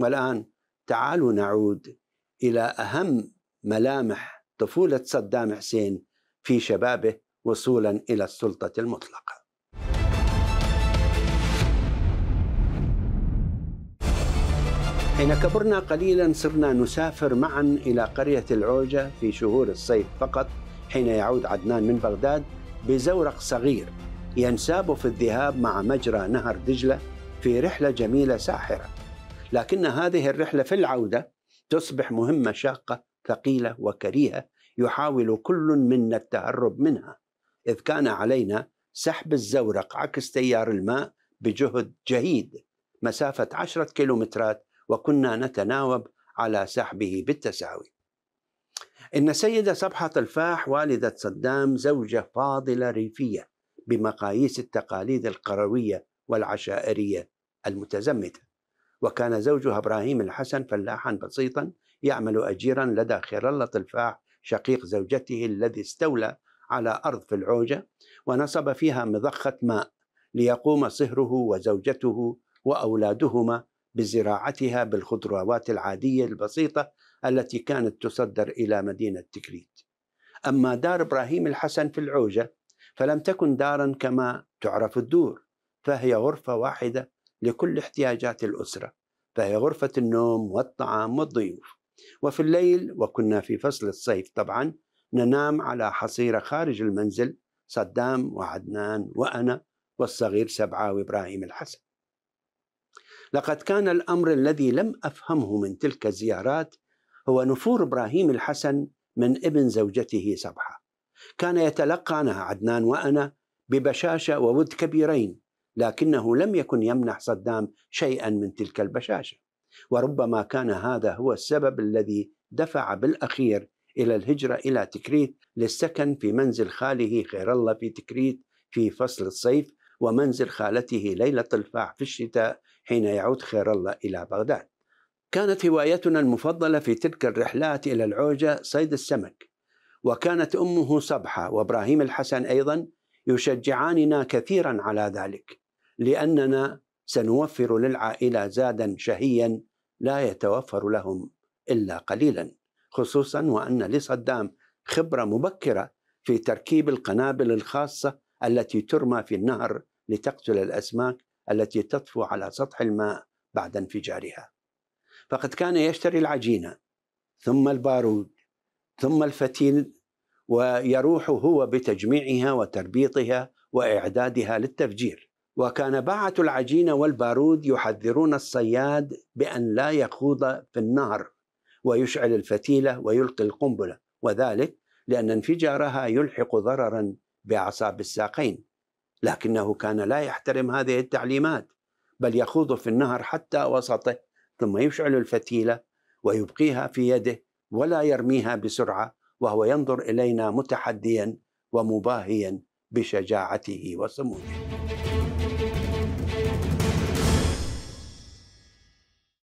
والآن تعالوا نعود إلى أهم ملامح طفولة صدام حسين في شبابه وصولا إلى السلطة المطلقة حين كبرنا قليلا صرنا نسافر معا إلى قرية العوجة في شهور الصيف فقط حين يعود عدنان من بغداد بزورق صغير ينساب في الذهاب مع مجرى نهر دجلة في رحلة جميلة ساحرة لكن هذه الرحلة في العودة تصبح مهمة شاقة ثقيلة وكريهة يحاول كل منا التهرب منها إذ كان علينا سحب الزورق عكس تيار الماء بجهد جهيد مسافة عشرة كيلومترات وكنا نتناوب على سحبه بالتساوي إن سيدة صبحة الفاح والدة صدام زوجة فاضلة ريفية بمقاييس التقاليد القروية والعشائرية المتزمتة وكان زوجها إبراهيم الحسن فلاحا بسيطا يعمل أجيرا لدى خير الله تلفاح شقيق زوجته الذي استولى على أرض في العوجة ونصب فيها مضخة ماء ليقوم صهره وزوجته وأولادهما بزراعتها بالخضروات العادية البسيطة التي كانت تصدر إلى مدينة تكريت أما دار إبراهيم الحسن في العوجة فلم تكن دارا كما تعرف الدور فهي غرفة واحدة لكل احتياجات الأسرة فهي غرفة النوم والطعام والضيوف وفي الليل وكنا في فصل الصيف طبعا ننام على حصيرة خارج المنزل صدام وعدنان وأنا والصغير سبعة وإبراهيم الحسن لقد كان الأمر الذي لم أفهمه من تلك الزيارات هو نفور إبراهيم الحسن من ابن زوجته صبحة كان يتلقانا عدنان وأنا ببشاشة وود كبيرين لكنه لم يكن يمنح صدام شيئا من تلك البشاشه وربما كان هذا هو السبب الذي دفع بالاخير الى الهجره الى تكريت للسكن في منزل خاله خير الله في تكريت في فصل الصيف ومنزل خالته ليله الفاح في الشتاء حين يعود خير الله الى بغداد. كانت هوايتنا المفضله في تلك الرحلات الى العوجه صيد السمك وكانت امه صبحه وابراهيم الحسن ايضا يشجعاننا كثيرا على ذلك لأننا سنوفر للعائلة زادا شهيا لا يتوفر لهم إلا قليلا خصوصا وأن لصدام خبرة مبكرة في تركيب القنابل الخاصة التي ترمى في النهر لتقتل الأسماك التي تطفو على سطح الماء بعد انفجارها فقد كان يشتري العجينة ثم البارود ثم الفتيل ويروح هو بتجميعها وتربيطها وإعدادها للتفجير وكان باعة العجين والبارود يحذرون الصياد بأن لا يخوض في النهر ويشعل الفتيلة ويلقي القنبلة وذلك لأن انفجارها يلحق ضررا بأعصاب الساقين لكنه كان لا يحترم هذه التعليمات بل يخوض في النهر حتى وسطه ثم يشعل الفتيلة ويبقيها في يده ولا يرميها بسرعة وهو ينظر إلينا متحديا ومباهيا بشجاعته وسموده